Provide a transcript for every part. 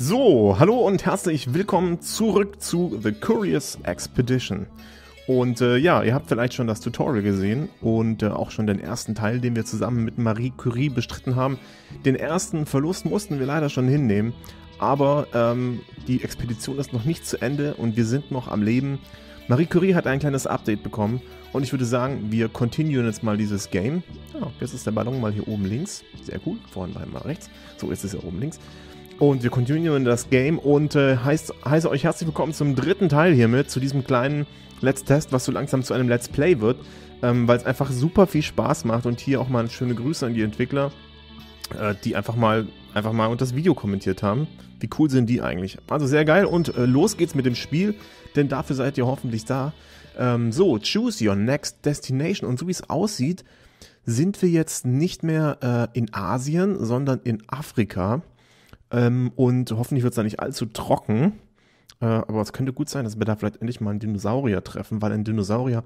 So, hallo und herzlich willkommen zurück zu The Curious Expedition. Und äh, ja, ihr habt vielleicht schon das Tutorial gesehen und äh, auch schon den ersten Teil, den wir zusammen mit Marie Curie bestritten haben. Den ersten Verlust mussten wir leider schon hinnehmen, aber ähm, die Expedition ist noch nicht zu Ende und wir sind noch am Leben. Marie Curie hat ein kleines Update bekommen und ich würde sagen, wir continuen jetzt mal dieses Game. Ja, jetzt ist der Ballon mal hier oben links. Sehr cool, vorhin war er mal rechts. So, ist es ja oben links. Und wir continuen das Game und äh, heißt, heiße euch herzlich willkommen zum dritten Teil hiermit, zu diesem kleinen Let's Test, was so langsam zu einem Let's Play wird, ähm, weil es einfach super viel Spaß macht und hier auch mal schöne Grüße an die Entwickler, äh, die einfach mal, einfach mal unter das Video kommentiert haben. Wie cool sind die eigentlich? Also sehr geil und äh, los geht's mit dem Spiel, denn dafür seid ihr hoffentlich da. Ähm, so, choose your next destination und so wie es aussieht, sind wir jetzt nicht mehr äh, in Asien, sondern in Afrika. Ähm, und hoffentlich wird es da nicht allzu trocken. Äh, aber es könnte gut sein, dass wir da vielleicht endlich mal einen Dinosaurier treffen, weil ein Dinosaurier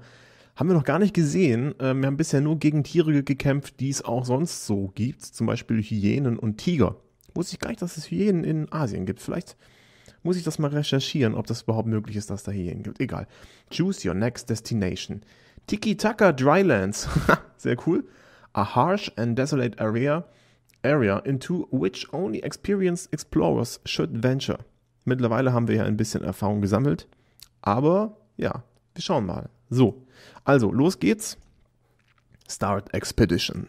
haben wir noch gar nicht gesehen. Äh, wir haben bisher nur gegen Tiere gekämpft, die es auch sonst so gibt. Zum Beispiel Hyänen und Tiger. Wusste ich gar nicht, dass es Hyänen in Asien gibt. Vielleicht muss ich das mal recherchieren, ob das überhaupt möglich ist, dass da Hyänen gibt. Egal. Choose your next destination. Tiki-Taka Drylands. Sehr cool. A harsh and desolate area area into which only experienced explorers should venture. Mittlerweile haben wir ja ein bisschen Erfahrung gesammelt, aber ja, wir schauen mal. So, also los geht's. Start Expedition.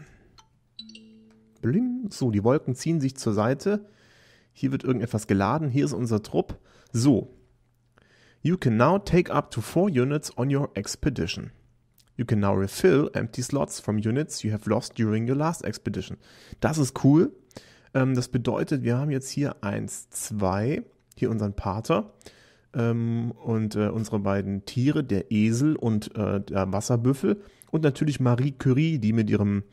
Bling. So, die Wolken ziehen sich zur Seite. Hier wird irgendetwas geladen. Hier ist unser Trupp. So. You can now take up to four units on your expedition. You can now refill empty slots from units you have lost during your last expedition. Das ist cool. Ähm, das bedeutet, wir haben jetzt hier 1, 2, hier unseren Pater ähm, und äh, unsere beiden Tiere, der Esel und äh, der Wasserbüffel und natürlich Marie Curie, die mit ihrem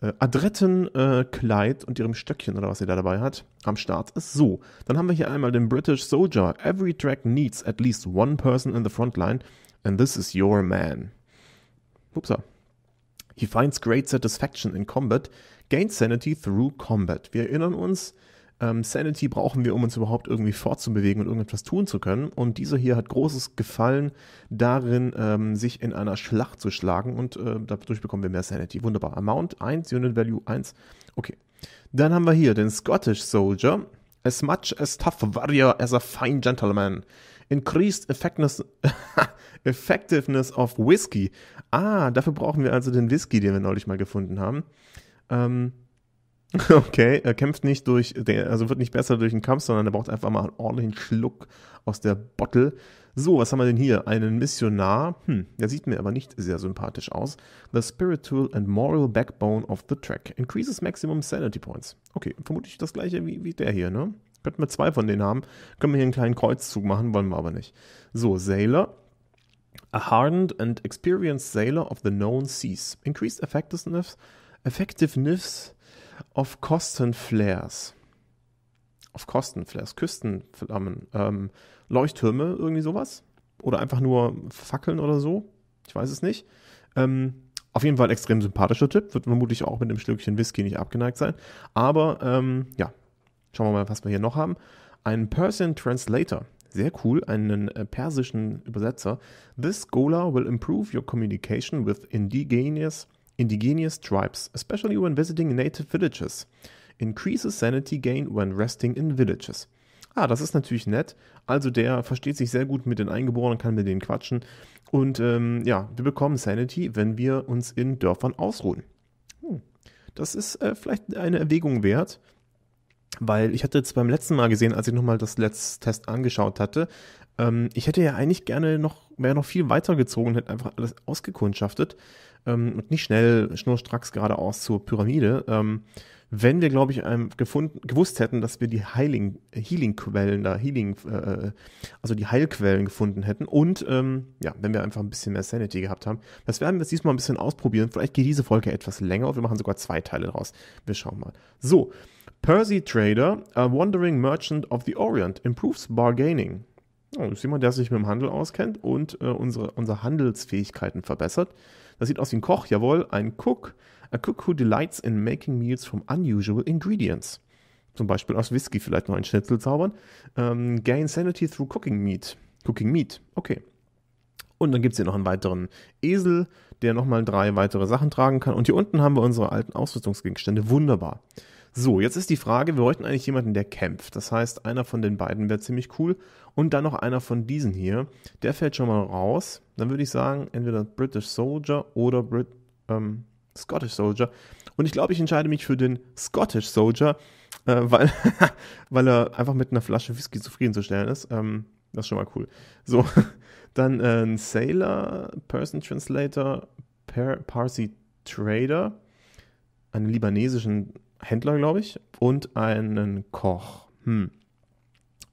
äh, adretten äh, Kleid und ihrem Stöckchen oder was sie da dabei hat, am Start ist. So, dann haben wir hier einmal den British Soldier. Every track needs at least one person in the front line and this is your man. Upsa. He finds great satisfaction in combat, gains sanity through combat. Wir erinnern uns, ähm, Sanity brauchen wir, um uns überhaupt irgendwie fortzubewegen und irgendetwas tun zu können. Und dieser hier hat großes Gefallen darin, ähm, sich in einer Schlacht zu schlagen und äh, dadurch bekommen wir mehr Sanity. Wunderbar. Amount 1, Unit Value 1. Okay. Dann haben wir hier den Scottish Soldier. As much as tough warrior as a fine gentleman. Increased Effectiveness, Effectiveness of Whisky. Ah, dafür brauchen wir also den Whisky, den wir neulich mal gefunden haben. Ähm, okay, er kämpft nicht durch, also wird nicht besser durch den Kampf, sondern er braucht einfach mal einen ordentlichen Schluck aus der Bottle. So, was haben wir denn hier? Einen Missionar. Hm, der sieht mir aber nicht sehr sympathisch aus. The spiritual and moral backbone of the track. Increases maximum sanity points. Okay, vermutlich das gleiche wie, wie der hier, ne? Könnten wir zwei von denen haben. Können wir hier einen kleinen Kreuzzug machen, wollen wir aber nicht. So, Sailor. A hardened and experienced sailor of the known seas. Increased effectiveness, effectiveness of Kosten flares. Auf Kostenflares, Küstenflammen, ähm, Leuchttürme, irgendwie sowas. Oder einfach nur Fackeln oder so. Ich weiß es nicht. Ähm, auf jeden Fall extrem sympathischer Tipp, wird vermutlich auch mit einem Stückchen Whisky nicht abgeneigt sein. Aber ähm, ja, Schauen wir mal, was wir hier noch haben. Ein Persian Translator. Sehr cool, einen äh, persischen Übersetzer. This scholar will improve your communication with indigenous, indigenous tribes, especially when visiting native villages. Increases sanity gain when resting in villages. Ah, das ist natürlich nett. Also der versteht sich sehr gut mit den Eingeborenen, kann mit denen quatschen. Und ähm, ja, wir bekommen Sanity, wenn wir uns in Dörfern ausruhen. Hm. Das ist äh, vielleicht eine Erwägung wert. Weil ich hatte jetzt beim letzten Mal gesehen, als ich nochmal das letzte Test angeschaut hatte, ähm, ich hätte ja eigentlich gerne noch, wäre noch viel weiter gezogen, hätte einfach alles ausgekundschaftet ähm, und nicht schnell schnurstracks geradeaus zur Pyramide. Ähm, wenn wir, glaube ich, ähm, gefunden, gewusst hätten, dass wir die Healing, Healing-Quellen da, Healing, äh, also die Heilquellen gefunden hätten und ähm, ja, wenn wir einfach ein bisschen mehr Sanity gehabt haben. Das werden wir jetzt diesmal ein bisschen ausprobieren. Vielleicht geht diese Folge etwas länger und wir machen sogar zwei Teile draus. Wir schauen mal. So, Percy Trader, a wandering merchant of the Orient, improves bargaining. Oh, das ist jemand, der sich mit dem Handel auskennt und äh, unsere, unsere Handelsfähigkeiten verbessert. Das sieht aus wie ein Koch, jawohl, ein Cook. A cook who delights in making meals from unusual ingredients. Zum Beispiel aus Whisky vielleicht noch ein Schnitzel zaubern. Ähm, gain sanity through cooking meat. Cooking meat, okay. Und dann gibt es hier noch einen weiteren Esel, der nochmal drei weitere Sachen tragen kann. Und hier unten haben wir unsere alten Ausrüstungsgegenstände. Wunderbar. So, jetzt ist die Frage, wir bräuchten eigentlich jemanden, der kämpft. Das heißt, einer von den beiden wäre ziemlich cool. Und dann noch einer von diesen hier. Der fällt schon mal raus. Dann würde ich sagen, entweder British Soldier oder Brit ähm, Scottish Soldier. Und ich glaube, ich entscheide mich für den Scottish Soldier, äh, weil, weil er einfach mit einer Flasche Whisky zufriedenzustellen ist. Ähm, das ist schon mal cool. So, dann äh, ein Sailor, Person Translator, Par Parsi Trader, einen libanesischen Händler, glaube ich, und einen Koch. Hm.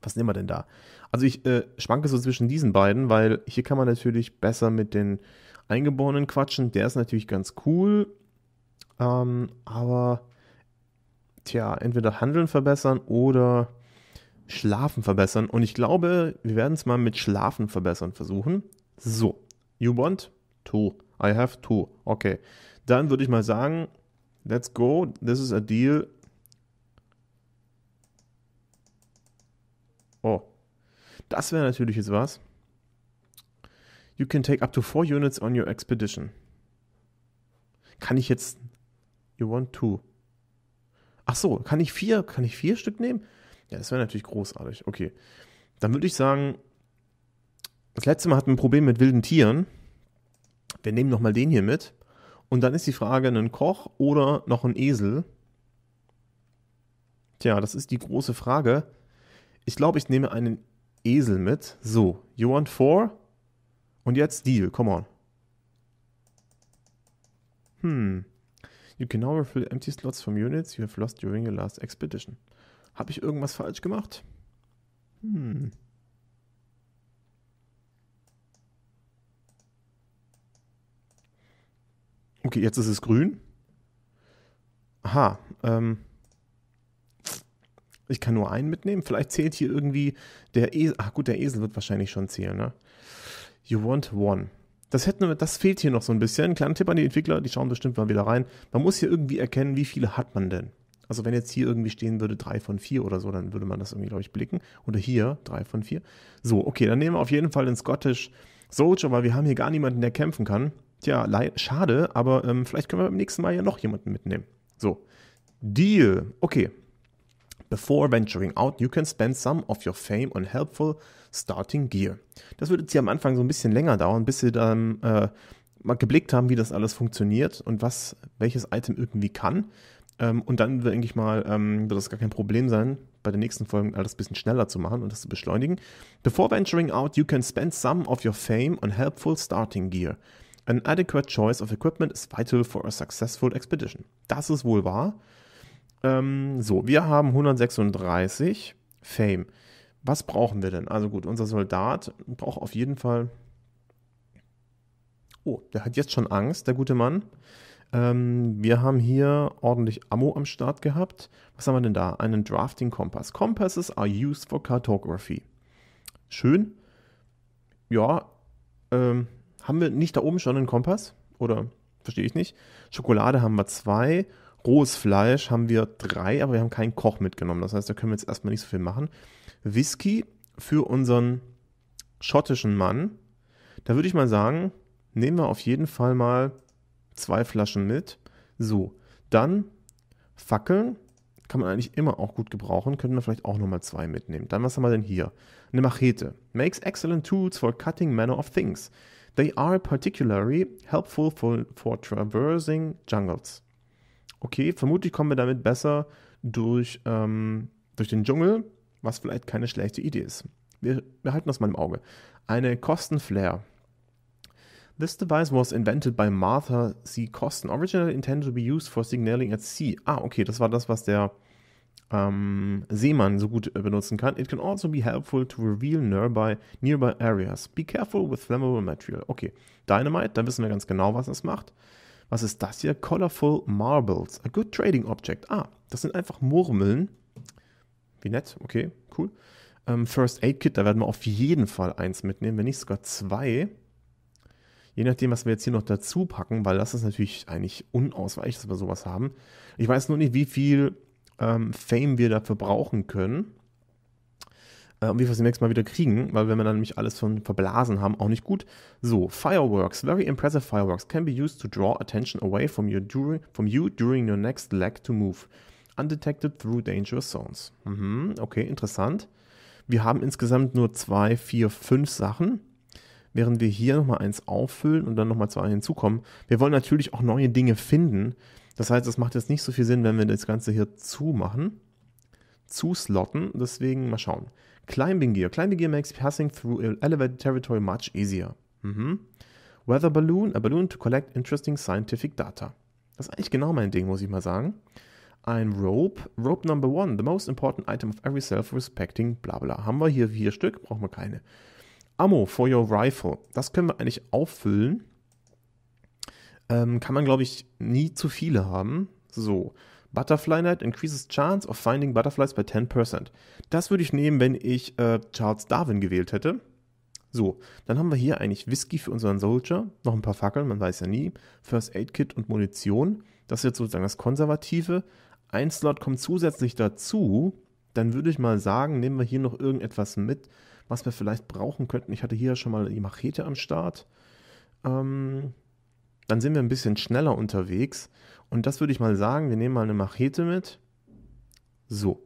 Was nehmen wir denn da? Also ich äh, schwanke so zwischen diesen beiden, weil hier kann man natürlich besser mit den Eingeborenen quatschen. Der ist natürlich ganz cool. Ähm, aber tja, entweder Handeln verbessern oder Schlafen verbessern. Und ich glaube, wir werden es mal mit Schlafen verbessern versuchen. So, you want to. I have to. Okay. Dann würde ich mal sagen, Let's go. This is a deal. Oh. Das wäre natürlich jetzt was. You can take up to four units on your expedition. Kann ich jetzt. You want two. Ach so, kann ich vier, kann ich vier Stück nehmen? Ja, das wäre natürlich großartig. Okay. Dann würde ich sagen, das letzte Mal hatten wir ein Problem mit wilden Tieren. Wir nehmen nochmal den hier mit. Und dann ist die Frage, einen Koch oder noch ein Esel? Tja, das ist die große Frage. Ich glaube, ich nehme einen Esel mit. So, you want four? Und jetzt Deal, come on. Hm. You can now refill empty slots from units you have lost during your last expedition. Habe ich irgendwas falsch gemacht? Hm. Okay, jetzt ist es grün. Aha. Ähm, ich kann nur einen mitnehmen. Vielleicht zählt hier irgendwie der Esel. Ach gut, der Esel wird wahrscheinlich schon zählen, ne? You want one. Das, hätten wir, das fehlt hier noch so ein bisschen. Kleiner Tipp an die Entwickler, die schauen bestimmt mal wieder rein. Man muss hier irgendwie erkennen, wie viele hat man denn. Also wenn jetzt hier irgendwie stehen würde, drei von vier oder so, dann würde man das irgendwie, glaube ich, blicken. Oder hier, drei von vier. So, okay, dann nehmen wir auf jeden Fall den Scottish Soldier, weil wir haben hier gar niemanden, der kämpfen kann tja, schade, aber ähm, vielleicht können wir beim nächsten Mal ja noch jemanden mitnehmen. So, Deal. Okay. Before venturing out, you can spend some of your fame on helpful starting gear. Das würde jetzt hier am Anfang so ein bisschen länger dauern, bis sie dann äh, mal geblickt haben, wie das alles funktioniert und was welches Item irgendwie kann. Ähm, und dann, denke ich mal, ähm, wird das gar kein Problem sein, bei den nächsten Folgen alles ein bisschen schneller zu machen und das zu beschleunigen. Before venturing out, you can spend some of your fame on helpful starting gear. An adequate choice of equipment is vital for a successful expedition. Das ist wohl wahr. Ähm, so, wir haben 136 Fame. Was brauchen wir denn? Also gut, unser Soldat braucht auf jeden Fall. Oh, der hat jetzt schon Angst, der gute Mann. Ähm, wir haben hier ordentlich Ammo am Start gehabt. Was haben wir denn da? Einen Drafting Kompass. Compasses are used for cartography. Schön. Ja, ähm, haben wir nicht da oben schon einen Kompass? Oder verstehe ich nicht. Schokolade haben wir zwei. Rohes Fleisch haben wir drei, aber wir haben keinen Koch mitgenommen. Das heißt, da können wir jetzt erstmal nicht so viel machen. Whisky für unseren schottischen Mann. Da würde ich mal sagen, nehmen wir auf jeden Fall mal zwei Flaschen mit. So, dann Fackeln. Kann man eigentlich immer auch gut gebrauchen. Könnten wir vielleicht auch nochmal zwei mitnehmen. Dann, was haben wir denn hier? Eine Machete. Makes excellent tools for cutting manner of things. They are particularly helpful for, for traversing jungles. Okay, vermutlich kommen wir damit besser durch, ähm, durch den Dschungel, was vielleicht keine schlechte Idee ist. Wir halten das mal im Auge. Eine Kostenflare. This device was invented by Martha C. Kosten, originally intended to be used for signaling at sea. Ah, okay, das war das, was der ähm, Seemann so gut äh, benutzen kann. It can also be helpful to reveal nearby, nearby areas. Be careful with flammable material. Okay, Dynamite, da wissen wir ganz genau, was das macht. Was ist das hier? Colorful Marbles. A good trading object. Ah, das sind einfach Murmeln. Wie nett, okay, cool. Ähm, First Aid Kit, da werden wir auf jeden Fall eins mitnehmen, wenn nicht sogar zwei. Je nachdem, was wir jetzt hier noch dazu packen, weil das ist natürlich eigentlich unausweichlich, dass wir sowas haben. Ich weiß nur nicht, wie viel ähm, Fame wir dafür brauchen können. Äh, und wie wir es nächstes Mal wieder kriegen, weil wenn wir dann nämlich alles von verblasen haben, auch nicht gut. So, Fireworks, very impressive fireworks can be used to draw attention away from you during, from you during your next leg to move. Undetected through dangerous zones. Mhm, okay, interessant. Wir haben insgesamt nur zwei, vier, fünf Sachen während wir hier nochmal eins auffüllen und dann nochmal zwei hinzukommen. Wir wollen natürlich auch neue Dinge finden, das heißt, es macht jetzt nicht so viel Sinn, wenn wir das Ganze hier zumachen, zuslotten. Deswegen mal schauen. Climbing Gear. Climbing Gear makes passing through elevated territory much easier. Mhm. Weather Balloon. A balloon to collect interesting scientific data. Das ist eigentlich genau mein Ding, muss ich mal sagen. Ein Rope. Rope Number One. The most important item of every self-respecting. Bla bla. Haben wir hier vier Stück? Brauchen wir keine. Ammo for your rifle. Das können wir eigentlich auffüllen ähm, kann man, glaube ich, nie zu viele haben. So. Butterfly Night increases chance of finding butterflies by 10%. Das würde ich nehmen, wenn ich äh, Charles Darwin gewählt hätte. So, dann haben wir hier eigentlich Whisky für unseren Soldier, noch ein paar Fackeln, man weiß ja nie, First Aid Kit und Munition. Das ist jetzt sozusagen das Konservative. Ein Slot kommt zusätzlich dazu. Dann würde ich mal sagen, nehmen wir hier noch irgendetwas mit, was wir vielleicht brauchen könnten. Ich hatte hier schon mal die Machete am Start. Ähm, dann sind wir ein bisschen schneller unterwegs. Und das würde ich mal sagen, wir nehmen mal eine Machete mit. So.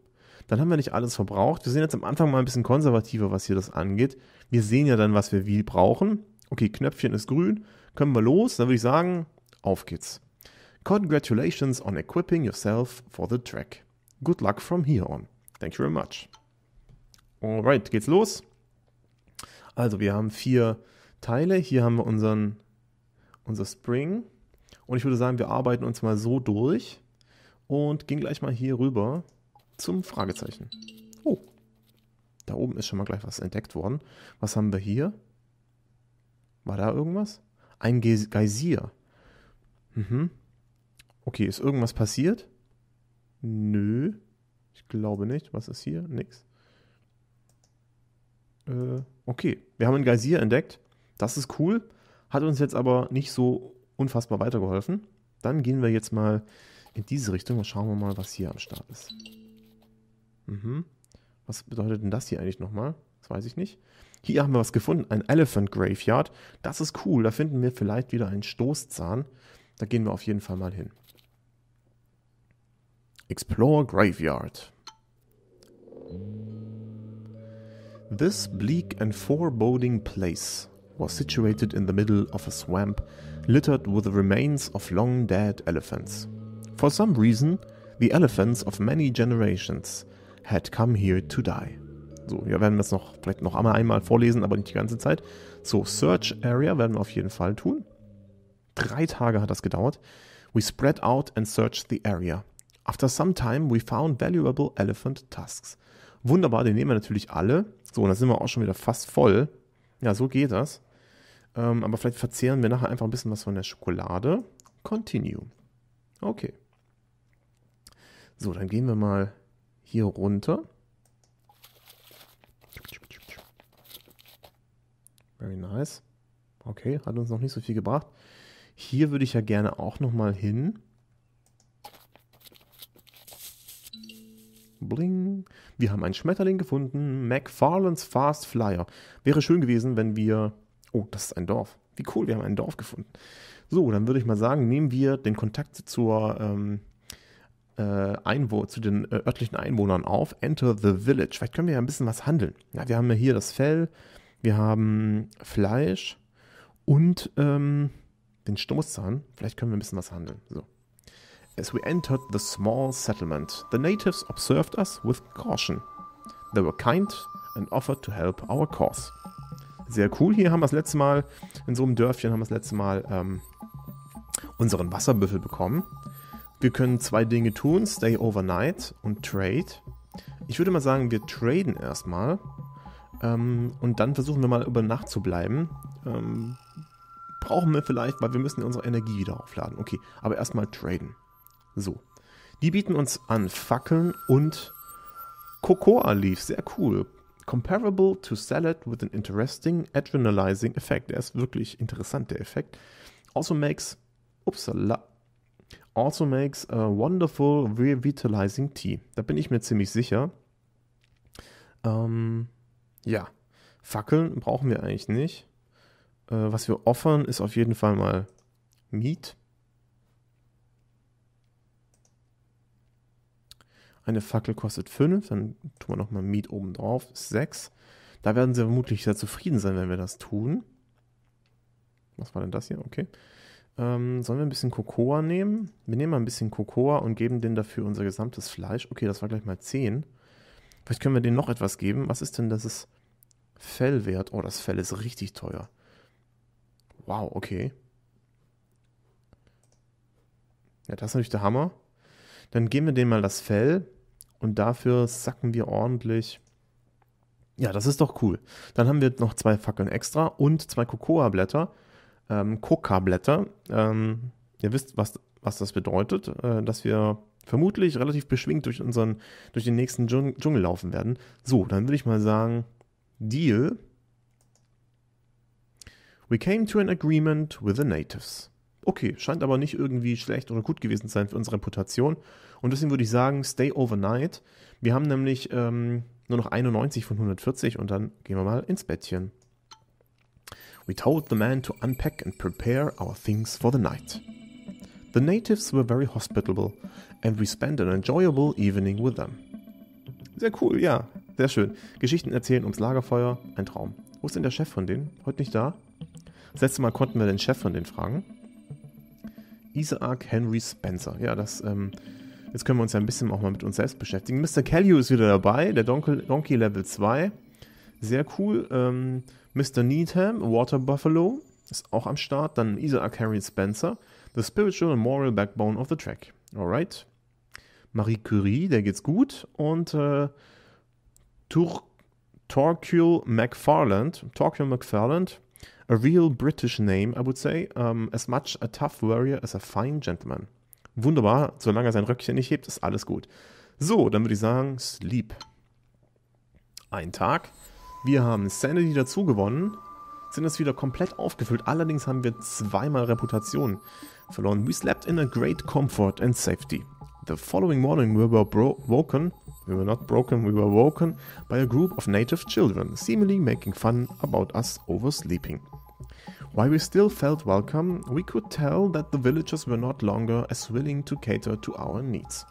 Dann haben wir nicht alles verbraucht. Wir sind jetzt am Anfang mal ein bisschen konservativer, was hier das angeht. Wir sehen ja dann, was wir wie brauchen. Okay, Knöpfchen ist grün. Können wir los? Dann würde ich sagen, auf geht's. Congratulations on equipping yourself for the track. Good luck from here on. Thank you very much. Alright, geht's los. Also wir haben vier Teile. Hier haben wir unseren unser Spring. Und ich würde sagen, wir arbeiten uns mal so durch und gehen gleich mal hier rüber zum Fragezeichen. Oh, da oben ist schon mal gleich was entdeckt worden. Was haben wir hier? War da irgendwas? Ein Ge Geysir. Mhm. Okay, ist irgendwas passiert? Nö. Ich glaube nicht. Was ist hier? Nix. Äh, okay, wir haben einen Geysir entdeckt. Das ist cool. Hat uns jetzt aber nicht so unfassbar weitergeholfen. Dann gehen wir jetzt mal in diese Richtung und schauen wir mal, was hier am Start ist. Mhm. Was bedeutet denn das hier eigentlich nochmal? Das weiß ich nicht. Hier haben wir was gefunden, ein Elephant Graveyard. Das ist cool, da finden wir vielleicht wieder einen Stoßzahn. Da gehen wir auf jeden Fall mal hin. Explore Graveyard. This bleak and foreboding place was situated in the middle of a swamp littered with the remains of long dead elephants. For some reason, the elephants of many generations had come here to die. So, wir werden das noch vielleicht noch einmal, einmal vorlesen, aber nicht die ganze Zeit. So, Search Area werden wir auf jeden Fall tun. Drei Tage hat das gedauert. We spread out and searched the area. After some time, we found valuable elephant tusks. Wunderbar, den nehmen wir natürlich alle. So, und da sind wir auch schon wieder fast voll. Ja, so geht das. Ähm, aber vielleicht verzehren wir nachher einfach ein bisschen was von der Schokolade. Continue. Okay. So, dann gehen wir mal hier runter. Very nice. Okay, hat uns noch nicht so viel gebracht. Hier würde ich ja gerne auch nochmal hin. Bling. Wir haben einen Schmetterling gefunden. McFarlane's Fast Flyer. Wäre schön gewesen, wenn wir oh, das ist ein Dorf. Wie cool, wir haben ein Dorf gefunden. So, dann würde ich mal sagen, nehmen wir den Kontakt zur, ähm, äh, Einwo zu den äh, örtlichen Einwohnern auf. Enter the Village. Vielleicht können wir ja ein bisschen was handeln. Ja, wir haben ja hier das Fell, wir haben Fleisch und ähm, den Stoßzahn. Vielleicht können wir ein bisschen was handeln. So. As we entered the small settlement, the natives observed us with caution. They were kind and offered to help our cause sehr cool. Hier haben wir das letzte Mal, in so einem Dörfchen haben wir das letzte Mal ähm, unseren Wasserbüffel bekommen. Wir können zwei Dinge tun, Stay Overnight und Trade. Ich würde mal sagen, wir traden erstmal ähm, und dann versuchen wir mal über Nacht zu bleiben. Ähm, brauchen wir vielleicht, weil wir müssen unsere Energie wieder aufladen. Okay, aber erstmal traden. So. Die bieten uns an Fackeln und Cocoa Leaf, sehr cool comparable to salad with an interesting adrenalizing effect. Er ist wirklich interessant, der Effekt. Also makes, upsala, also makes a wonderful revitalizing tea. Da bin ich mir ziemlich sicher. Ähm, ja, Fackeln brauchen wir eigentlich nicht. Äh, was wir offern, ist auf jeden Fall mal Meat. Eine Fackel kostet 5, dann tun wir nochmal Miet oben drauf, 6. Da werden sie vermutlich sehr zufrieden sein, wenn wir das tun. Was war denn das hier? Okay. Ähm, sollen wir ein bisschen Kokoa nehmen? Wir nehmen mal ein bisschen Kokoa und geben denen dafür unser gesamtes Fleisch. Okay, das war gleich mal 10. Vielleicht können wir denen noch etwas geben. Was ist denn das ist Fell wert? Oh, das Fell ist richtig teuer. Wow, okay. Ja, das ist natürlich der Hammer. Dann geben wir denen mal das Fell und dafür sacken wir ordentlich. Ja, das ist doch cool. Dann haben wir noch zwei Fackeln extra und zwei Cocoa-Blätter. Ähm, Coca-Blätter. Ähm, ihr wisst, was, was das bedeutet, äh, dass wir vermutlich relativ beschwingt durch, unseren, durch den nächsten Dschung Dschungel laufen werden. So, dann würde ich mal sagen, Deal. We came to an agreement with the natives. Okay, scheint aber nicht irgendwie schlecht oder gut gewesen zu sein für unsere Reputation. Und deswegen würde ich sagen, stay overnight. Wir haben nämlich ähm, nur noch 91 von 140 und dann gehen wir mal ins Bettchen. We told the man to unpack and prepare our things for the night. The natives were very hospitable and we spent an enjoyable evening with them. Sehr cool, ja, sehr schön. Geschichten erzählen ums Lagerfeuer, ein Traum. Wo ist denn der Chef von denen? Heute nicht da? Das letzte Mal konnten wir den Chef von denen fragen. Isaac Henry Spencer. Ja, das, ähm, jetzt können wir uns ja ein bisschen auch mal mit uns selbst beschäftigen. Mr. Callew ist wieder dabei, der Donkey, Donkey Level 2. Sehr cool. Ähm, Mr. Needham, Water Buffalo, ist auch am Start. Dann Isaac Henry Spencer, The Spiritual and Moral Backbone of the Track. Alright. Marie Curie, der geht's gut. Und äh, Tur Torquil McFarland, Torquil McFarland, A real British name, I would say. Um, as much a tough warrior as a fine gentleman. Wunderbar, solange er sein Röckchen nicht hebt, ist alles gut. So, dann würde ich sagen, Sleep. Ein Tag. Wir haben Sanity dazu gewonnen, sind jetzt wieder komplett aufgefüllt. Allerdings haben wir zweimal Reputation verloren. We slept in a great comfort and safety. The following morning we were woken We were not broken, we were woken by a group of native children, seemingly making fun about us oversleeping. While we still felt welcome, we could tell that the villagers were not longer as willing to cater to our needs.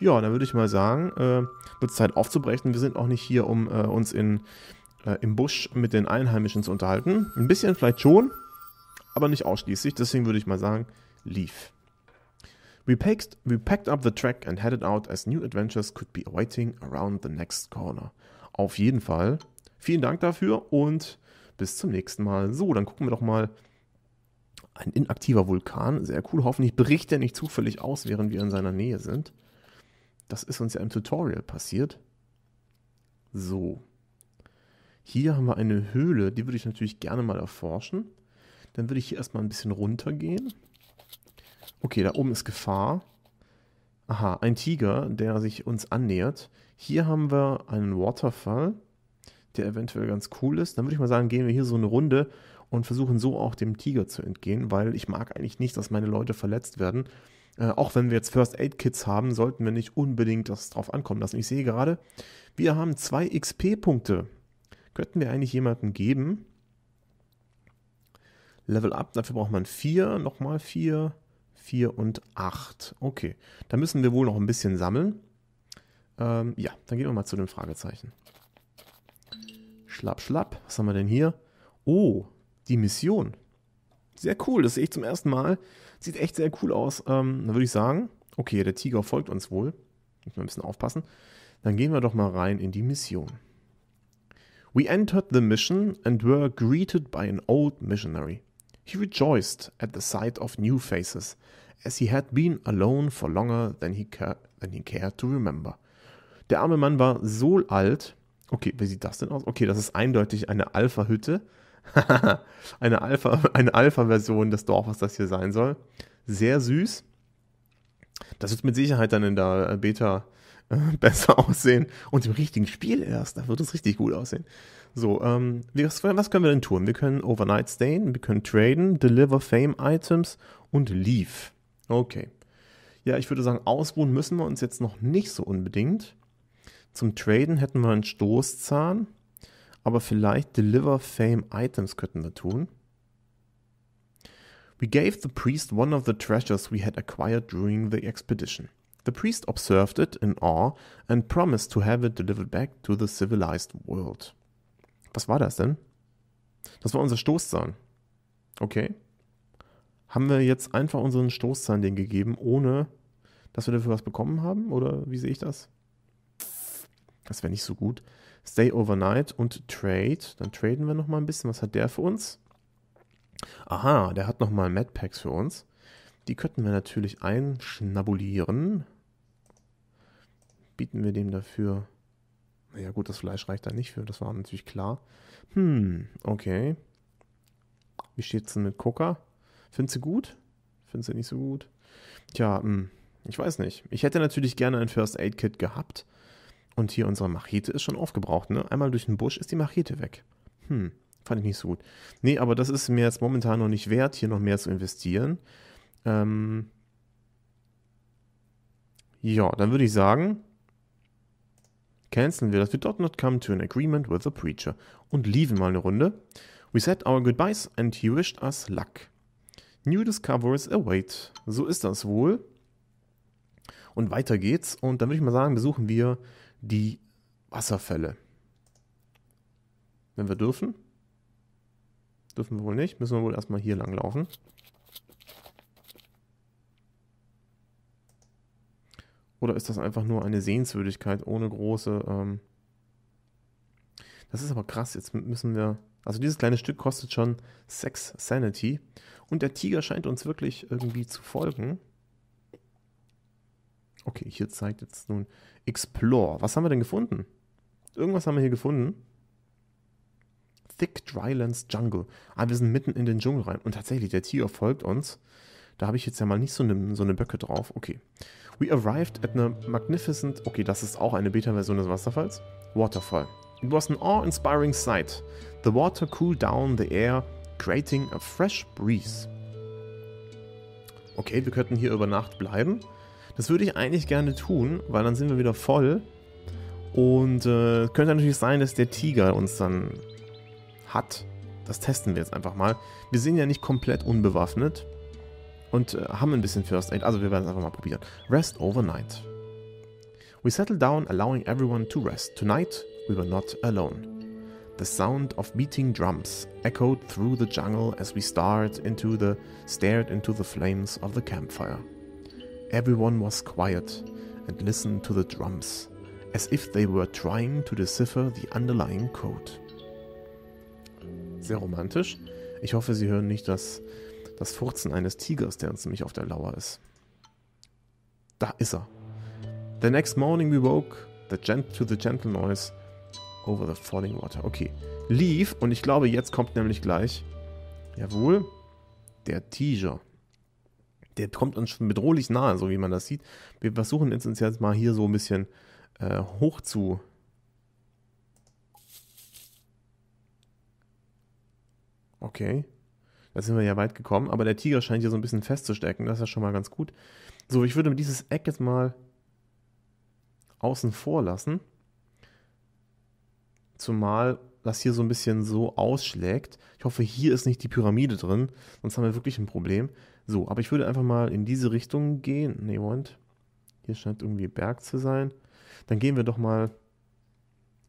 Ja, dann würde ich mal sagen, äh, wird es Zeit aufzubrechen. Wir sind auch nicht hier, um äh, uns in, äh, im Busch mit den Einheimischen zu unterhalten. Ein bisschen vielleicht schon, aber nicht ausschließlich. Deswegen würde ich mal sagen, lief. We packed, we packed up the track and headed out as new adventures could be awaiting around the next corner. Auf jeden Fall. Vielen Dank dafür und bis zum nächsten Mal. So, dann gucken wir doch mal. Ein inaktiver Vulkan, sehr cool. Hoffentlich bricht er nicht zufällig aus, während wir in seiner Nähe sind. Das ist uns ja im Tutorial passiert. So. Hier haben wir eine Höhle, die würde ich natürlich gerne mal erforschen. Dann würde ich hier erstmal ein bisschen runtergehen. Okay, da oben ist Gefahr. Aha, ein Tiger, der sich uns annähert. Hier haben wir einen Waterfall, der eventuell ganz cool ist. Dann würde ich mal sagen, gehen wir hier so eine Runde und versuchen so auch dem Tiger zu entgehen, weil ich mag eigentlich nicht, dass meine Leute verletzt werden. Äh, auch wenn wir jetzt First Aid Kits haben, sollten wir nicht unbedingt das drauf ankommen lassen. Ich sehe gerade, wir haben zwei XP-Punkte. Könnten wir eigentlich jemanden geben? Level Up, dafür braucht man vier, nochmal vier. 4 und 8. Okay, da müssen wir wohl noch ein bisschen sammeln. Ähm, ja, dann gehen wir mal zu dem Fragezeichen. Schlapp, schlapp. Was haben wir denn hier? Oh, die Mission. Sehr cool, das sehe ich zum ersten Mal. Sieht echt sehr cool aus. Ähm, dann würde ich sagen, okay, der Tiger folgt uns wohl. Muss man ein bisschen aufpassen. Dann gehen wir doch mal rein in die Mission. We entered the mission and were greeted by an old missionary. He rejoiced at the sight of new faces, as he had been alone for longer than he, than he cared to remember. Der arme Mann war so alt. Okay, wie sieht das denn aus? Okay, das ist eindeutig eine Alpha-Hütte. eine Alpha-Version eine Alpha des Dorfes, das hier sein soll. Sehr süß. Das wird mit Sicherheit dann in der äh, Beta äh, besser aussehen. Und im richtigen Spiel erst, da wird es richtig gut aussehen. So, ähm, was, was können wir denn tun? Wir können Overnight stayen, wir können traden, deliver Fame Items und leave. Okay. Ja, ich würde sagen, ausruhen müssen wir uns jetzt noch nicht so unbedingt. Zum Traden hätten wir einen Stoßzahn, aber vielleicht Deliver Fame Items könnten wir tun. We gave the priest one of the treasures we had acquired during the expedition. The priest observed it in awe and promised to have it delivered back to the civilized world. Was war das denn? Das war unser Stoßzahn. Okay. Haben wir jetzt einfach unseren Stoßzahn den gegeben, ohne dass wir dafür was bekommen haben? Oder wie sehe ich das? Das wäre nicht so gut. Stay overnight und trade. Dann traden wir nochmal ein bisschen. Was hat der für uns? Aha, der hat nochmal Madpacks für uns. Die könnten wir natürlich einschnabulieren. Bieten wir dem dafür ja gut, das Fleisch reicht da nicht für, das war natürlich klar. Hm, okay. Wie steht's denn mit Coca? Findest du gut? Findest du nicht so gut? Tja, hm, ich weiß nicht. Ich hätte natürlich gerne ein First Aid Kit gehabt. Und hier unsere Machete ist schon aufgebraucht, ne? Einmal durch den Busch ist die Machete weg. Hm, fand ich nicht so gut. Nee, aber das ist mir jetzt momentan noch nicht wert, hier noch mehr zu investieren. Ähm, ja, dann würde ich sagen, canceln wir dass wir dort not come to an agreement with the preacher. Und liefen mal eine Runde. We said our goodbyes and he wished us luck. New discoveries await. So ist das wohl. Und weiter geht's. Und dann würde ich mal sagen, besuchen wir die Wasserfälle. Wenn wir dürfen. Dürfen wir wohl nicht. Müssen wir wohl erstmal hier lang laufen. Oder ist das einfach nur eine Sehenswürdigkeit ohne große. Ähm das ist aber krass. Jetzt müssen wir. Also dieses kleine Stück kostet schon Sex Sanity. Und der Tiger scheint uns wirklich irgendwie zu folgen. Okay, hier zeigt jetzt nun Explore. Was haben wir denn gefunden? Irgendwas haben wir hier gefunden. Thick Drylands Jungle. Ah, wir sind mitten in den Dschungel rein. Und tatsächlich, der Tiger folgt uns. Da habe ich jetzt ja mal nicht so eine, so eine Böcke drauf. Okay. We arrived at a magnificent... Okay, das ist auch eine Beta-Version des Wasserfalls. Waterfall. It was an awe-inspiring sight. The water cooled down the air, creating a fresh breeze. Okay, wir könnten hier über Nacht bleiben. Das würde ich eigentlich gerne tun, weil dann sind wir wieder voll. Und äh, könnte natürlich sein, dass der Tiger uns dann hat. Das testen wir jetzt einfach mal. Wir sind ja nicht komplett unbewaffnet. Und äh, haben ein bisschen First Aid, also wir werden es einfach mal probieren. Rest overnight. We settled down, allowing everyone to rest. Tonight, we were not alone. The sound of beating drums echoed through the jungle as we stared into the stared into the flames of the campfire. Everyone was quiet and listened to the drums, as if they were trying to decipher the underlying code. Sehr romantisch. Ich hoffe, Sie hören nicht das das Furzen eines Tigers, der uns nämlich auf der Lauer ist. Da ist er. The next morning we woke the gent to the gentle noise over the falling water. Okay. Leave, und ich glaube, jetzt kommt nämlich gleich, jawohl, der Tiger. Der kommt uns schon bedrohlich nahe, so wie man das sieht. Wir versuchen uns jetzt mal hier so ein bisschen äh, hoch zu Okay. Da sind wir ja weit gekommen, aber der Tiger scheint hier so ein bisschen festzustecken. Das ist ja schon mal ganz gut. So, ich würde dieses Eck jetzt mal außen vor lassen. Zumal das hier so ein bisschen so ausschlägt. Ich hoffe, hier ist nicht die Pyramide drin, sonst haben wir wirklich ein Problem. So, aber ich würde einfach mal in diese Richtung gehen. Ne, Moment. Hier scheint irgendwie Berg zu sein. Dann gehen wir doch mal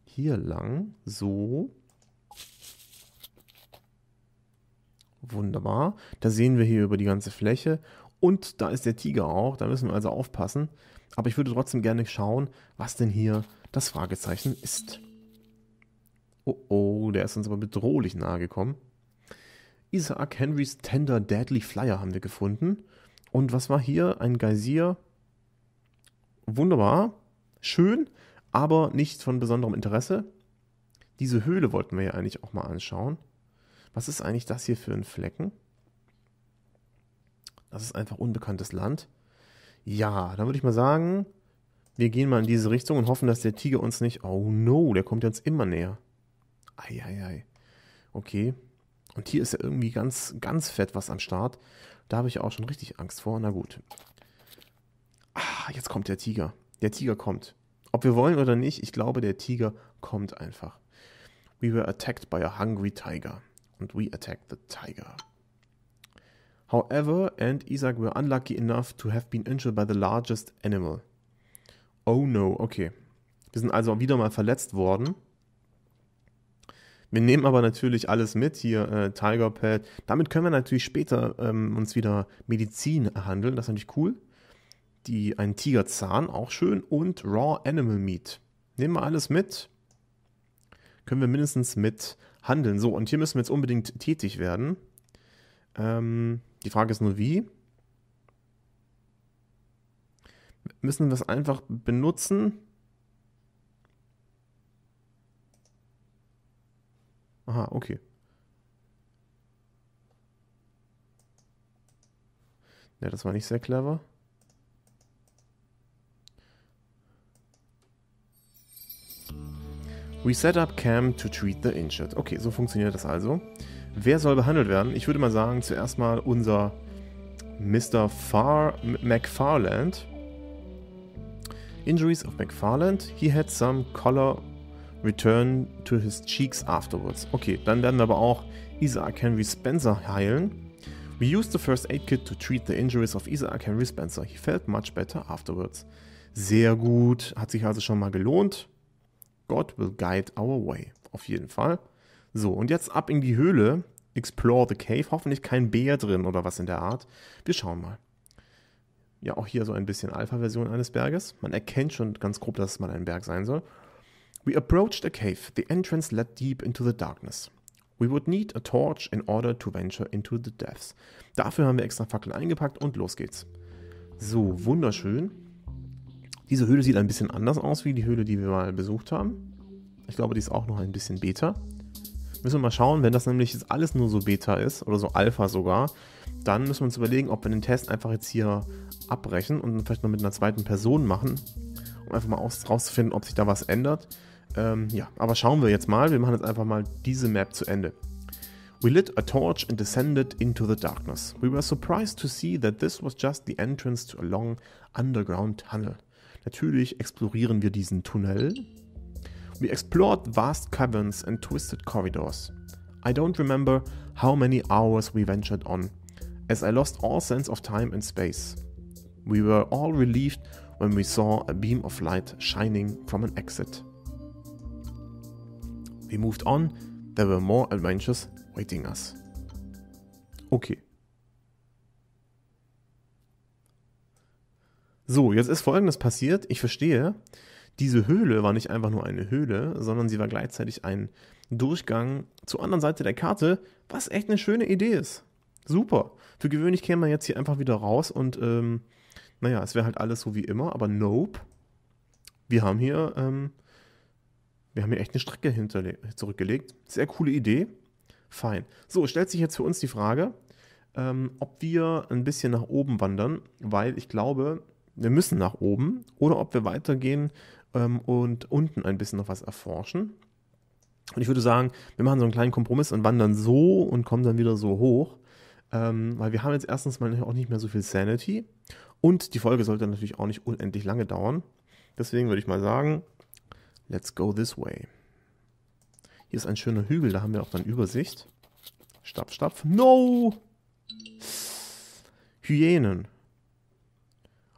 hier lang. So. Wunderbar. Da sehen wir hier über die ganze Fläche. Und da ist der Tiger auch. Da müssen wir also aufpassen. Aber ich würde trotzdem gerne schauen, was denn hier das Fragezeichen ist. Oh oh, der ist uns aber bedrohlich nahe gekommen. Isaac Henrys Tender Deadly Flyer haben wir gefunden. Und was war hier? Ein Geysir. Wunderbar. Schön, aber nicht von besonderem Interesse. Diese Höhle wollten wir ja eigentlich auch mal anschauen. Was ist eigentlich das hier für ein Flecken? Das ist einfach unbekanntes Land. Ja, dann würde ich mal sagen, wir gehen mal in diese Richtung und hoffen, dass der Tiger uns nicht... Oh no, der kommt uns immer näher. Eieiei. Okay. Und hier ist ja irgendwie ganz, ganz fett was am Start. Da habe ich auch schon richtig Angst vor. Na gut. Ah, jetzt kommt der Tiger. Der Tiger kommt. Ob wir wollen oder nicht, ich glaube, der Tiger kommt einfach. We were attacked by a hungry tiger and we attacked the tiger. However, and Isaac were unlucky enough to have been injured by the largest animal. Oh no, okay. Wir sind also wieder mal verletzt worden. Wir nehmen aber natürlich alles mit, hier äh, Tiger Pad. Damit können wir natürlich später ähm, uns wieder Medizin erhandeln, das ist natürlich cool. Die, einen Tigerzahn, auch schön. Und Raw Animal Meat. Nehmen wir alles mit. Können wir mindestens mit handeln. So, und hier müssen wir jetzt unbedingt tätig werden. Ähm, die Frage ist nur, wie? Müssen wir es einfach benutzen? Aha, okay. Ja, das war nicht sehr clever. We set up camp to treat the injured. Okay, so funktioniert das also. Wer soll behandelt werden? Ich würde mal sagen, zuerst mal unser Mr. Far McFarland. Injuries of McFarland. He had some color return to his cheeks afterwards. Okay, dann werden wir aber auch Isaac Henry Spencer heilen. We used the first aid kit to treat the injuries of Isaac Henry Spencer. He felt much better afterwards. Sehr gut, hat sich also schon mal gelohnt. God will guide our way. Auf jeden Fall. So, und jetzt ab in die Höhle. Explore the cave. Hoffentlich kein Bär drin oder was in der Art. Wir schauen mal. Ja, auch hier so ein bisschen Alpha-Version eines Berges. Man erkennt schon ganz grob, dass es mal ein Berg sein soll. We approached a cave. The entrance led deep into the darkness. We would need a torch in order to venture into the depths. Dafür haben wir extra Fackeln eingepackt und los geht's. So, wunderschön. Diese Höhle sieht ein bisschen anders aus wie die Höhle, die wir mal besucht haben. Ich glaube, die ist auch noch ein bisschen Beta. Müssen wir mal schauen, wenn das nämlich jetzt alles nur so Beta ist oder so Alpha sogar, dann müssen wir uns überlegen, ob wir den Test einfach jetzt hier abbrechen und vielleicht noch mit einer zweiten Person machen, um einfach mal aus, rauszufinden, ob sich da was ändert. Ähm, ja, aber schauen wir jetzt mal. Wir machen jetzt einfach mal diese Map zu Ende. We lit a torch and descended into the darkness. We were surprised to see that this was just the entrance to a long underground tunnel. Natürlich explorieren wir diesen Tunnel. We explored vast caverns and twisted corridors. I don't remember how many hours we ventured on, as I lost all sense of time and space. We were all relieved when we saw a beam of light shining from an exit. We moved on, there were more adventures waiting us. Okay. So, jetzt ist Folgendes passiert. Ich verstehe, diese Höhle war nicht einfach nur eine Höhle, sondern sie war gleichzeitig ein Durchgang zur anderen Seite der Karte, was echt eine schöne Idee ist. Super. Für gewöhnlich käme man jetzt hier einfach wieder raus und, ähm, naja, es wäre halt alles so wie immer, aber nope. Wir haben hier, ähm, wir haben hier echt eine Strecke zurückgelegt. Sehr coole Idee. Fein. So, stellt sich jetzt für uns die Frage, ähm, ob wir ein bisschen nach oben wandern, weil ich glaube, wir müssen nach oben oder ob wir weitergehen ähm, und unten ein bisschen noch was erforschen. Und ich würde sagen, wir machen so einen kleinen Kompromiss und wandern so und kommen dann wieder so hoch, ähm, weil wir haben jetzt erstens mal auch nicht mehr so viel Sanity und die Folge sollte natürlich auch nicht unendlich lange dauern. Deswegen würde ich mal sagen, let's go this way. Hier ist ein schöner Hügel, da haben wir auch dann Übersicht. Stapf, Stapf. No! Hyänen.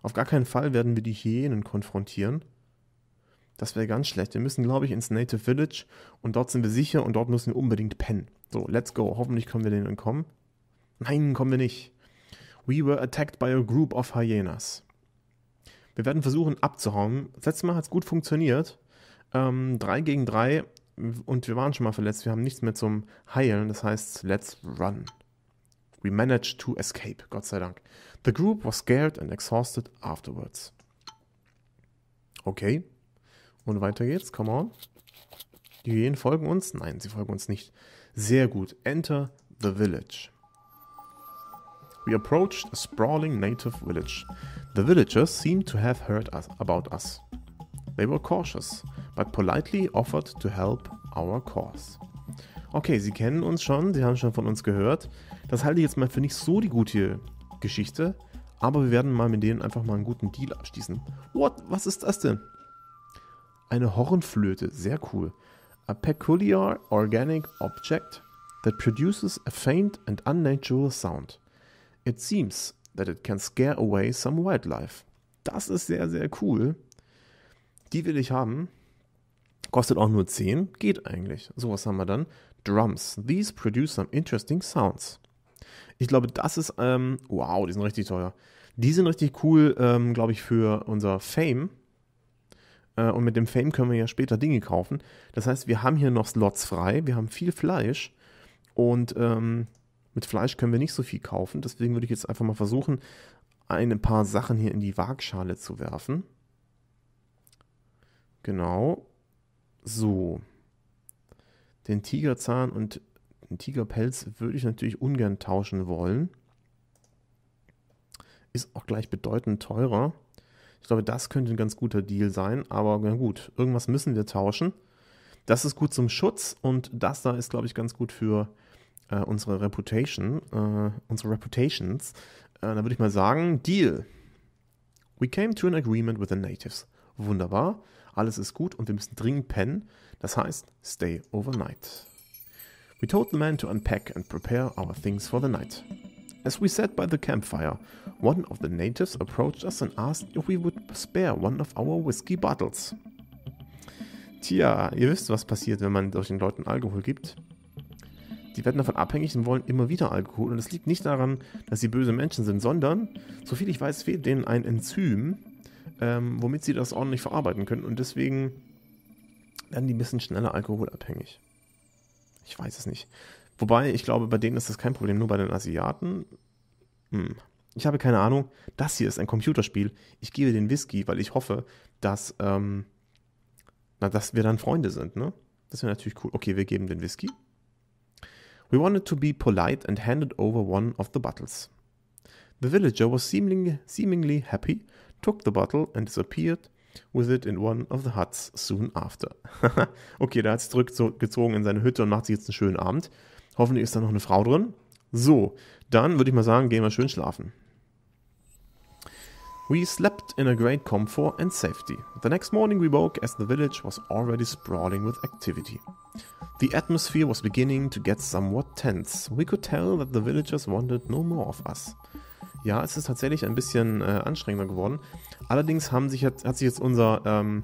Auf gar keinen Fall werden wir die Hyänen konfrontieren. Das wäre ganz schlecht. Wir müssen, glaube ich, ins Native Village und dort sind wir sicher und dort müssen wir unbedingt pennen. So, let's go. Hoffentlich können wir denen entkommen. Nein, kommen wir nicht. We were attacked by a group of hyenas. Wir werden versuchen abzuhauen. Das letzte Mal hat es gut funktioniert. Ähm, 3 gegen 3 und wir waren schon mal verletzt. Wir haben nichts mehr zum Heilen. Das heißt, let's run. We managed to escape, Gott sei Dank. The group was scared and exhausted afterwards. Okay. Und weiter geht's, come on. Die Hyänen folgen uns? Nein, sie folgen uns nicht. Sehr gut. Enter the village. We approached a sprawling native village. The villagers seemed to have heard us about us. They were cautious, but politely offered to help our cause. Okay, sie kennen uns schon, sie haben schon von uns gehört. Das halte ich jetzt mal für nicht so die gute Geschichte. Aber wir werden mal mit denen einfach mal einen guten Deal abschließen. What? Was ist das denn? Eine Hornflöte. Sehr cool. A peculiar organic object that produces a faint and unnatural sound. It seems that it can scare away some wildlife. Das ist sehr, sehr cool. Die will ich haben. Kostet auch nur 10. Geht eigentlich. So, was haben wir dann. Drums. These produce some interesting sounds. Ich glaube, das ist, ähm, wow, die sind richtig teuer. Die sind richtig cool, ähm, glaube ich, für unser Fame. Äh, und mit dem Fame können wir ja später Dinge kaufen. Das heißt, wir haben hier noch Slots frei, wir haben viel Fleisch und ähm, mit Fleisch können wir nicht so viel kaufen. Deswegen würde ich jetzt einfach mal versuchen, ein paar Sachen hier in die Waagschale zu werfen. Genau. So. Den Tigerzahn und ein Tigerpelz würde ich natürlich ungern tauschen wollen. Ist auch gleich bedeutend teurer. Ich glaube, das könnte ein ganz guter Deal sein, aber na gut, irgendwas müssen wir tauschen. Das ist gut zum Schutz und das da ist, glaube ich, ganz gut für äh, unsere Reputation, äh, unsere Reputations. Äh, da würde ich mal sagen, Deal. We came to an agreement with the natives. Wunderbar, alles ist gut und wir müssen dringend pennen. Das heißt, stay overnight. We told the men to unpack and prepare our things for the night. As we sat by the campfire, one of the natives approached us and asked if we would spare one of our whiskey bottles. Tja, ihr wisst, was passiert, wenn man solchen Leuten Alkohol gibt. Die werden davon abhängig und wollen immer wieder Alkohol. Und es liegt nicht daran, dass sie böse Menschen sind, sondern, soviel ich weiß, fehlt denen ein Enzym, ähm, womit sie das ordentlich verarbeiten können. Und deswegen werden die ein bisschen schneller alkoholabhängig. Ich weiß es nicht. Wobei, ich glaube, bei denen ist das kein Problem, nur bei den Asiaten. Hm. Ich habe keine Ahnung. Das hier ist ein Computerspiel. Ich gebe den Whisky, weil ich hoffe, dass, ähm, na, dass wir dann Freunde sind, ne? Das wäre natürlich cool. Okay, wir geben den Whisky. We wanted to be polite and handed over one of the bottles. The villager was seemingly, seemingly happy, took the bottle and disappeared with it in one of the huts soon after. okay, da hat es zurückgezogen in seine Hütte und macht sich jetzt einen schönen Abend. Hoffentlich ist da noch eine Frau drin. So, dann würde ich mal sagen, gehen wir schön schlafen. We slept in a great comfort and safety. The next morning we woke as the village was already sprawling with activity. The atmosphere was beginning to get somewhat tense. We could tell that the villagers wanted no more of us. Ja, es ist tatsächlich ein bisschen äh, anstrengender geworden. Allerdings haben sich, hat, hat sich jetzt unser ähm,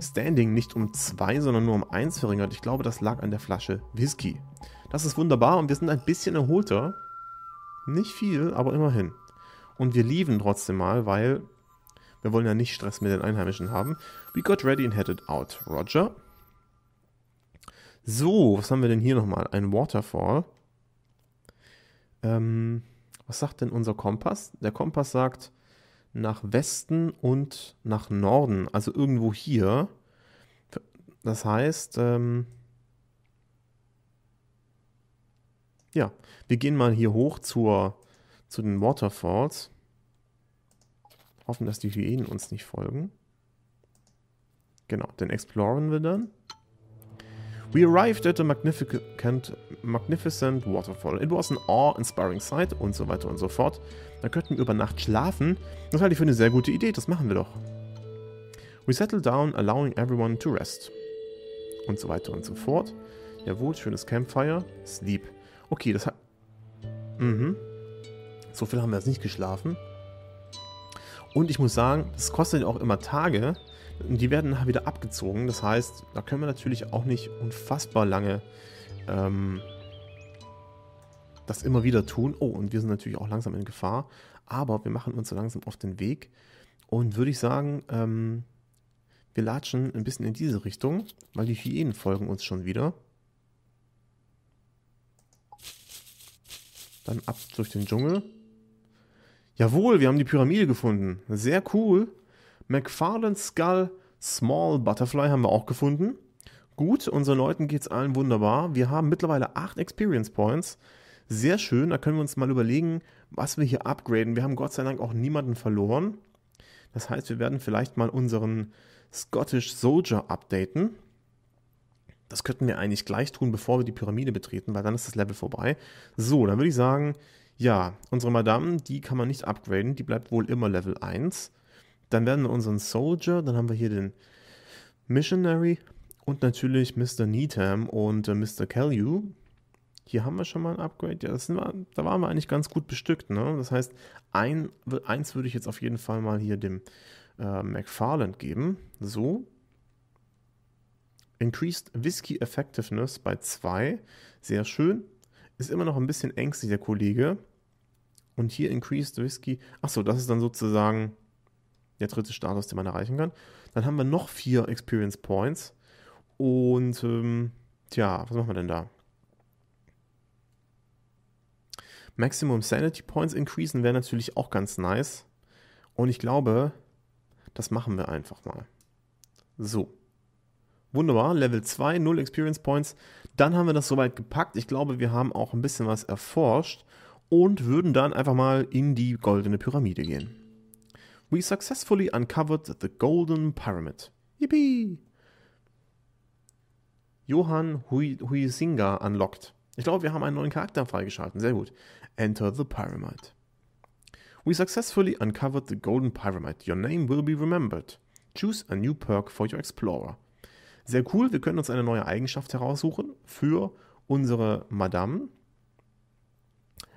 Standing nicht um zwei, sondern nur um eins verringert. Ich glaube, das lag an der Flasche Whisky. Das ist wunderbar und wir sind ein bisschen erholter. Nicht viel, aber immerhin. Und wir lieben trotzdem mal, weil wir wollen ja nicht Stress mit den Einheimischen haben. We got ready and headed out. Roger. So, was haben wir denn hier nochmal? Ein Waterfall. Ähm, was sagt denn unser Kompass? Der Kompass sagt nach Westen und nach Norden, also irgendwo hier. Das heißt, ähm, ja, wir gehen mal hier hoch zur, zu den Waterfalls. Hoffen, dass die Hyänen uns nicht folgen. Genau, den exploren wir dann. We arrived at a magnificent, magnificent waterfall. It was an awe-inspiring sight und so weiter und so fort. Da könnten wir über Nacht schlafen. Das halte ich für eine sehr gute Idee, das machen wir doch. We settled down, allowing everyone to rest. Und so weiter und so fort. Jawohl, schönes Campfire. Sleep. Okay, das hat... Mhm. So viel haben wir jetzt nicht geschlafen. Und ich muss sagen, das kostet ja auch immer Tage, die werden nachher wieder abgezogen. Das heißt, da können wir natürlich auch nicht unfassbar lange ähm, das immer wieder tun. Oh, und wir sind natürlich auch langsam in Gefahr. Aber wir machen uns so langsam auf den Weg. Und würde ich sagen, ähm, wir latschen ein bisschen in diese Richtung, weil die Hyänen folgen uns schon wieder. Dann ab durch den Dschungel. Jawohl, wir haben die Pyramide gefunden. Sehr cool. McFarland Skull Small Butterfly haben wir auch gefunden. Gut, unseren Leuten geht es allen wunderbar. Wir haben mittlerweile 8 Experience Points. Sehr schön, da können wir uns mal überlegen, was wir hier upgraden. Wir haben Gott sei Dank auch niemanden verloren. Das heißt, wir werden vielleicht mal unseren Scottish Soldier updaten. Das könnten wir eigentlich gleich tun, bevor wir die Pyramide betreten, weil dann ist das Level vorbei. So, dann würde ich sagen, ja, unsere Madame, die kann man nicht upgraden, die bleibt wohl immer Level 1. Dann werden wir unseren Soldier, dann haben wir hier den Missionary und natürlich Mr. Needham und äh, Mr. Callew. Hier haben wir schon mal ein Upgrade. Ja, wir, da waren wir eigentlich ganz gut bestückt. Ne? Das heißt, ein, eins würde ich jetzt auf jeden Fall mal hier dem äh, McFarland geben. So. Increased Whisky Effectiveness bei 2. Sehr schön. Ist immer noch ein bisschen ängstlich, der Kollege. Und hier Increased Whisky. Achso, das ist dann sozusagen der dritte Status, den man erreichen kann. Dann haben wir noch vier Experience Points. Und ähm, tja, was machen wir denn da? Maximum Sanity Points increasen wäre natürlich auch ganz nice. Und ich glaube, das machen wir einfach mal. So. Wunderbar, Level 2, 0 Experience Points. Dann haben wir das soweit gepackt. Ich glaube, wir haben auch ein bisschen was erforscht und würden dann einfach mal in die goldene Pyramide gehen. We successfully uncovered the Golden Pyramid. Yippie! Johann Huizinga unlocked. Ich glaube, wir haben einen neuen Charakter freigeschalten. Sehr gut. Enter the Pyramid. We successfully uncovered the Golden Pyramid. Your name will be remembered. Choose a new perk for your Explorer. Sehr cool, wir können uns eine neue Eigenschaft heraussuchen für unsere Madame.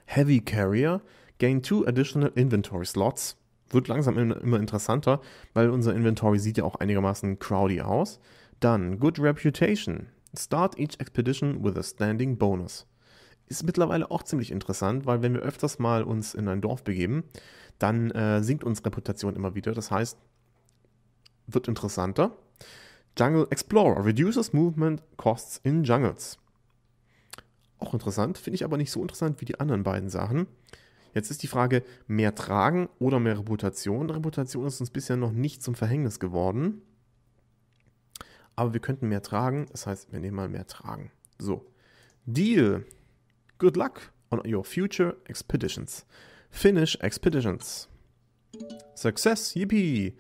Heavy Carrier. Gain two additional inventory slots wird langsam immer interessanter, weil unser Inventory sieht ja auch einigermaßen crowdy aus. Dann Good Reputation. Start each expedition with a standing bonus. Ist mittlerweile auch ziemlich interessant, weil wenn wir öfters mal uns in ein Dorf begeben, dann äh, sinkt unsere Reputation immer wieder. Das heißt, wird interessanter. Jungle Explorer reduces movement costs in jungles. Auch interessant, finde ich aber nicht so interessant wie die anderen beiden Sachen. Jetzt ist die Frage, mehr Tragen oder mehr Reputation. Reputation ist uns bisher noch nicht zum Verhängnis geworden. Aber wir könnten mehr tragen. Das heißt, wir nehmen mal mehr tragen. So. Deal. Good luck on your future expeditions. Finish expeditions. Success. Yippie.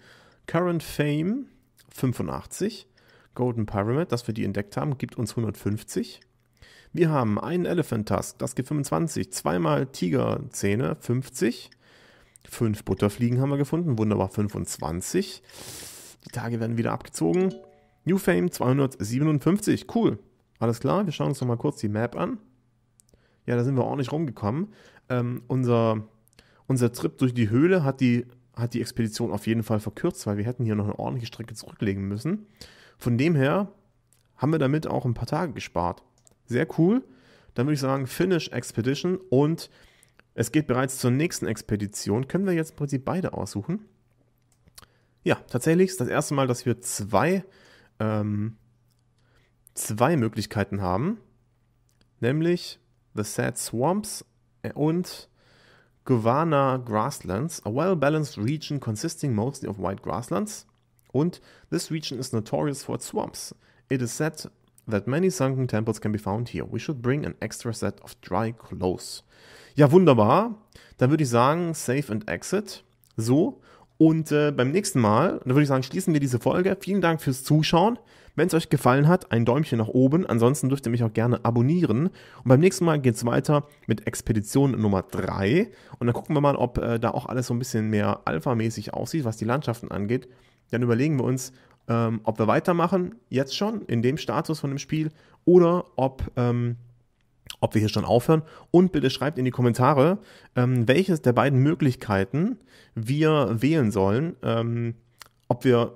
Current fame. 85. Golden Pyramid, dass wir die entdeckt haben, gibt uns 150. Wir haben einen Elephant Tusk, das geht 25, zweimal Tigerzähne, 50. Fünf Butterfliegen haben wir gefunden, wunderbar 25. Die Tage werden wieder abgezogen. New Fame 257, cool. Alles klar, wir schauen uns nochmal kurz die Map an. Ja, da sind wir ordentlich rumgekommen. Ähm, unser, unser Trip durch die Höhle hat die, hat die Expedition auf jeden Fall verkürzt, weil wir hätten hier noch eine ordentliche Strecke zurücklegen müssen. Von dem her haben wir damit auch ein paar Tage gespart. Sehr cool. Dann würde ich sagen, Finish Expedition und es geht bereits zur nächsten Expedition. Können wir jetzt im Prinzip beide aussuchen? Ja, tatsächlich ist das erste Mal, dass wir zwei, ähm, zwei Möglichkeiten haben. Nämlich The Sad Swamps und Govana Grasslands, a well-balanced region consisting mostly of white grasslands. Und this region is notorious for swamps. It is said that many sunken temples can be found here. We should bring an extra set of dry clothes. Ja, wunderbar. Dann würde ich sagen, Save and Exit. So. Und äh, beim nächsten Mal, dann würde ich sagen, schließen wir diese Folge. Vielen Dank fürs Zuschauen. Wenn es euch gefallen hat, ein Däumchen nach oben. Ansonsten dürft ihr mich auch gerne abonnieren. Und beim nächsten Mal geht es weiter mit Expedition Nummer 3. Und dann gucken wir mal, ob äh, da auch alles so ein bisschen mehr alpha-mäßig aussieht, was die Landschaften angeht. Dann überlegen wir uns, ähm, ob wir weitermachen, jetzt schon, in dem Status von dem Spiel, oder ob, ähm, ob wir hier schon aufhören. Und bitte schreibt in die Kommentare, ähm, welches der beiden Möglichkeiten wir wählen sollen. Ähm, ob wir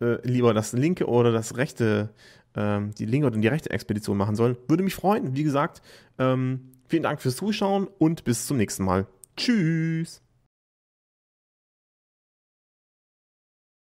äh, lieber das linke oder das rechte, ähm, die linke oder die rechte Expedition machen sollen. Würde mich freuen. Wie gesagt, ähm, vielen Dank fürs Zuschauen und bis zum nächsten Mal. Tschüss.